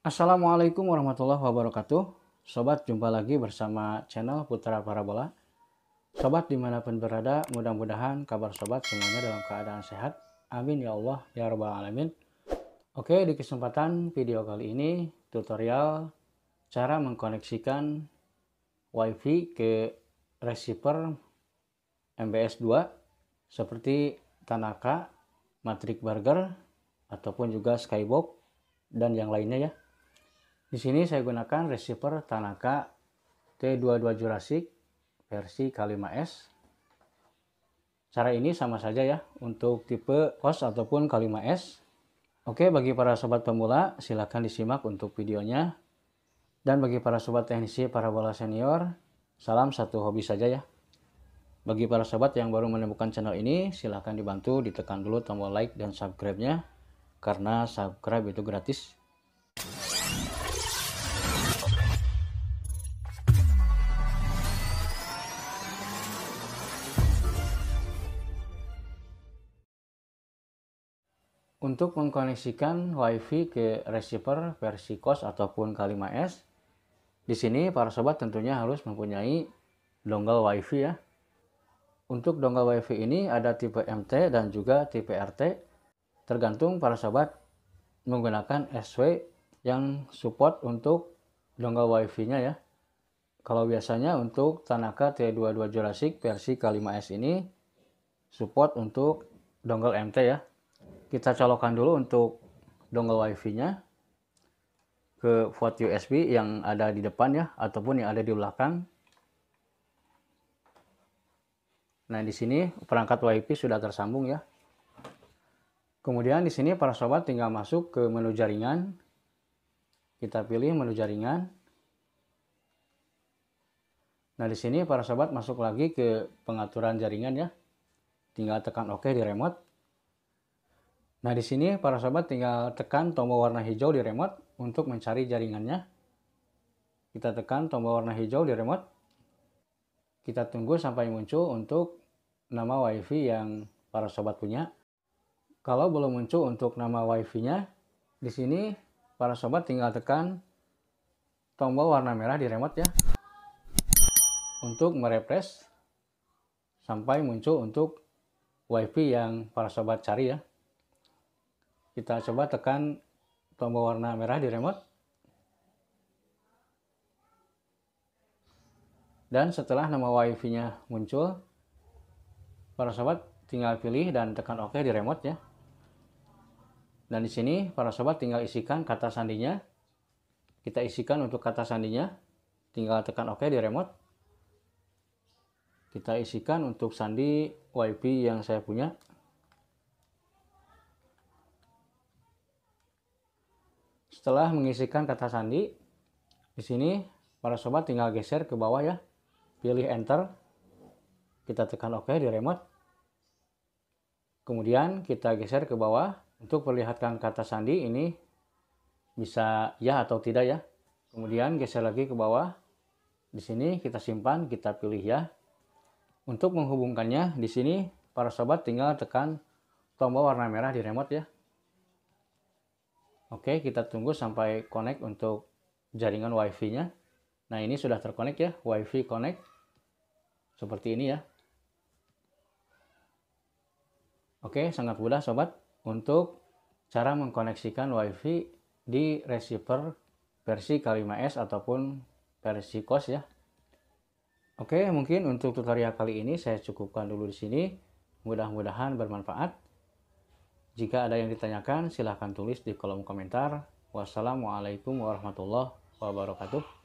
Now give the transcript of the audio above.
Assalamualaikum warahmatullahi wabarakatuh Sobat jumpa lagi bersama channel Putra Parabola Sobat dimanapun berada mudah-mudahan kabar sobat semuanya dalam keadaan sehat Amin ya Allah ya Rabbal Alamin Oke di kesempatan video kali ini tutorial cara mengkoneksikan wifi ke receiver MBS 2 seperti Tanaka, Matrix Burger ataupun juga Skybox dan yang lainnya ya di sini saya gunakan receiver Tanaka T22 Jurassic versi K5S. Cara ini sama saja ya untuk tipe KOS ataupun K5S. Oke, bagi para sobat pemula silahkan disimak untuk videonya. Dan bagi para sobat teknisi para bola senior, salam satu hobi saja ya. Bagi para sobat yang baru menemukan channel ini, silahkan dibantu ditekan dulu tombol like dan subscribe-nya. Karena subscribe itu gratis. Untuk mengkoneksikan WiFi ke receiver versi COS ataupun K5S, di sini para sobat tentunya harus mempunyai dongle WiFi ya. Untuk dongle WiFi ini ada tipe MT dan juga tipe RT, tergantung para sobat menggunakan SW yang support untuk dongle WiFi-nya ya. Kalau biasanya untuk Tanaka T22 Jurassic versi K5S ini support untuk dongle MT ya, kita colokan dulu untuk dongle wifi-nya ke port USB yang ada di depan ya ataupun yang ada di belakang. Nah, di sini perangkat WiFi sudah tersambung ya. Kemudian di sini para sobat tinggal masuk ke menu jaringan. Kita pilih menu jaringan. Nah, di sini para sobat masuk lagi ke pengaturan jaringan ya. Tinggal tekan OK di remote. Nah, di sini para sahabat tinggal tekan tombol warna hijau di remote untuk mencari jaringannya. Kita tekan tombol warna hijau di remote. Kita tunggu sampai muncul untuk nama WiFi yang para sobat punya. Kalau belum muncul untuk nama WiFi-nya, di sini para sobat tinggal tekan tombol warna merah di remote ya untuk merefresh sampai muncul untuk WiFi yang para sobat cari ya. Kita coba tekan tombol warna merah di remote. Dan setelah nama WiFi-nya muncul, para sobat tinggal pilih dan tekan OK di remote ya. Dan di sini para sobat tinggal isikan kata sandinya. Kita isikan untuk kata sandinya. Tinggal tekan OK di remote. Kita isikan untuk sandi WiFi yang saya punya. Setelah mengisikan kata sandi, di sini para sobat tinggal geser ke bawah ya. Pilih enter. Kita tekan OK di remote. Kemudian kita geser ke bawah untuk perlihatkan kata sandi ini bisa ya atau tidak ya. Kemudian geser lagi ke bawah. Di sini kita simpan, kita pilih ya. Untuk menghubungkannya di sini para sobat tinggal tekan tombol warna merah di remote ya. Oke, kita tunggu sampai connect untuk jaringan WiFi-nya. Nah, ini sudah terkonek ya, WiFi connect. Seperti ini ya. Oke, sangat mudah sobat untuk cara mengkoneksikan WiFi di receiver versi K5S ataupun versi COS ya. Oke, mungkin untuk tutorial kali ini saya cukupkan dulu di sini. Mudah-mudahan bermanfaat. Jika ada yang ditanyakan, silahkan tulis di kolom komentar. Wassalamualaikum warahmatullahi wabarakatuh.